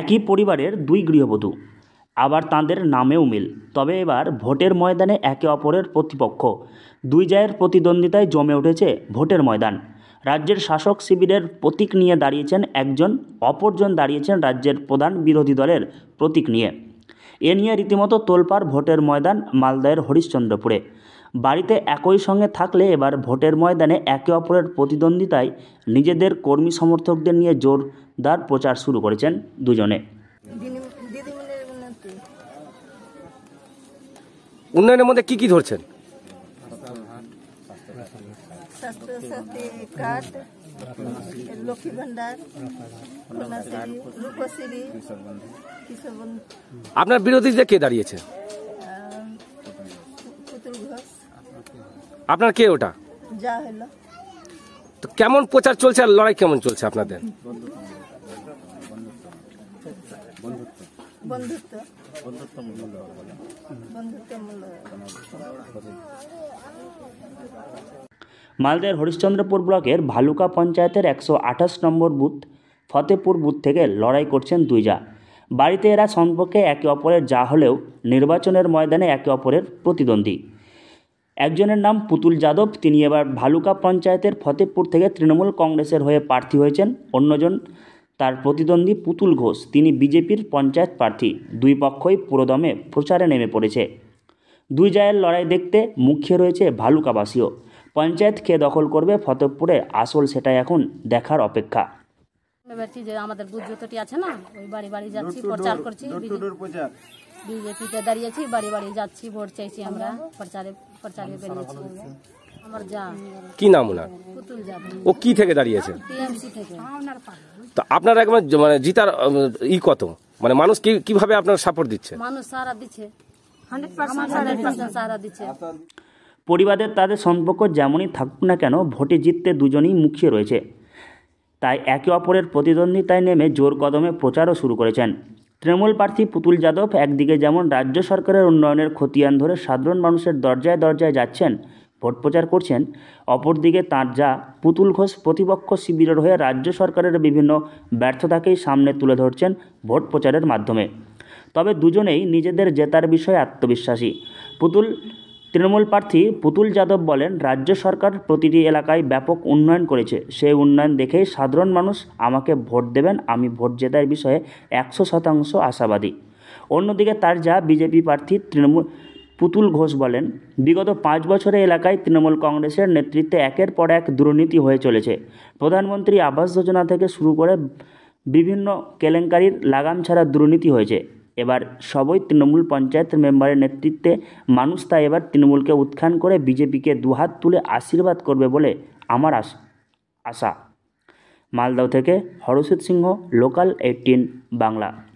একই পরিবারের দুই গৃহবধূ আবার তাঁদের নামেও মিল তবে এবার ভোটের ময়দানে একে অপরের প্রতিপক্ষ দুই জায়ের প্রতিদ্বন্দ্বিতায় জমে উঠেছে ভোটের ময়দান রাজ্যের শাসক শিবিরের প্রতীক নিয়ে দাঁড়িয়েছেন একজন অপরজন দাঁড়িয়েছেন রাজ্যের প্রধান বিরোধী দলের প্রতীক নিয়ে এ নিয়ে রীতিমতো তোলপাড় ভোটের ময়দান মালদায়ের হরিশ্চন্দ্রপুরে বাড়িতে একই সঙ্গে থাকলে এবার ভোটের ময়দানে একে অপরের প্রতিদ্বন্দ্বিতায় নিজেদের কর্মী সমর্থকদের নিয়ে জোরদার প্রচার শুরু করেছেন দুজনে উন্নয়নের মধ্যে কি কি ধরছেন সরস্বতী কার্ড লক্ষ্মী ভান্ডার আপনার বিরোধীদের কে দাঁড়িয়েছে আপনার কে ওটা যা হলো তো কেমন প্রচার চলছে আর লড়াই কেমন চলছে আপনাদের বন্ধুত্ব মালদার হরিশ্চন্দ্রপুর ব্লকের ভালুকা পঞ্চায়েতের একশো আঠাশ নম্বর বুথ ফতেপুর বুথ থেকে লড়াই করছেন দুইজা বাড়িতে এরা সম্পর্কে একে অপরের যা হলেও নির্বাচনের ময়দানে একে অপরের প্রতিদ্বন্দ্বী একজনের নাম পুতুল যাদব তিনি এবার ভালুকা পঞ্চায়েতের ফতেপুর থেকে তৃণমূল কংগ্রেসের হয়ে প্রার্থী হয়েছেন অন্যজন তার প্রতিদ্বন্দ্বী পুতুল ঘোষ তিনি বিজেপির পঞ্চায়েত প্রার্থী দুই পক্ষই পুরোদমে প্রচারে নেমে পড়েছে দুই জায়ের লড়াই দেখতে মুখ্যে রয়েছে ভালুকাবাসীও পঞ্চায়েত কে দখল করবে ফতেপুরে আসল সেটাই এখন দেখার অপেক্ষা যে আমাদের আছে না ওই বাড়ি বাড়ি যাচ্ছি করছি বিজেপিতে দাঁড়িয়েছি বাড়ি বাড়ি যাচ্ছি ভোট চাইছি আমরা প্রচারে যা কি ও থেকে দাঁড়িয়েছে আপনার একবার মানে জিতার ই কত মানে মানুষ কিভাবে আপনার সাপোর্ট দিচ্ছে মানুষ সারা দিচ্ছে সারা দিচ্ছে পরিবারের তাদের সম্পর্ক যেমনই থাকুক না কেন ভোটে জিততে দুজনেই মুখিয়ে রয়েছে তাই একে অপরের প্রতিদ্বন্দ্বিতায় নেমে জোর কদমে প্রচারও শুরু করেছেন তৃণমূল প্রার্থী পুতুল যাদব একদিকে যেমন রাজ্য সরকারের উন্নয়নের খতিয়ান ধরে সাধারণ মানুষের দরজায় দরজায় যাচ্ছেন ভোট প্রচার করছেন অপরদিকে তাঁর যা পুতুল ঘোষ প্রতিপক্ষ শিবিরের হয়ে রাজ্য সরকারের বিভিন্ন ব্যর্থতাকেই সামনে তুলে ধরছেন ভোট প্রচারের মাধ্যমে তবে দুজনেই নিজেদের জেতার বিষয়ে আত্মবিশ্বাসী পুতুল তৃণমূল প্রার্থী পুতুল যাদব বলেন রাজ্য সরকার প্রতিটি এলাকায় ব্যাপক উন্নয়ন করেছে সেই উন্নয়ন দেখেই সাধারণ মানুষ আমাকে ভোট দেবেন আমি ভোট জেতার বিষয়ে একশো শতাংশ আশাবাদী অন্যদিকে তার যা বিজেপি প্রার্থী তৃণমূল পুতুল ঘোষ বলেন বিগত পাঁচ বছরে এলাকায় তৃণমূল কংগ্রেসের নেতৃত্বে একের পর এক দুর্নীতি হয়ে চলেছে প্রধানমন্ত্রী আবাস যোজনা থেকে শুরু করে বিভিন্ন কেলেঙ্কারির লাগাম ছাড়া দুর্নীতি হয়েছে এবার সবই তৃণমূল পঞ্চায়েতের মেম্বারের নেতৃত্বে মানুষ তাই এবার তৃণমূলকে উত্থান করে বিজেপিকে দুহাত তুলে আশীর্বাদ করবে বলে আমার আশা মালদাও থেকে হরসিৎ সিংহ লোকাল এইটিন বাংলা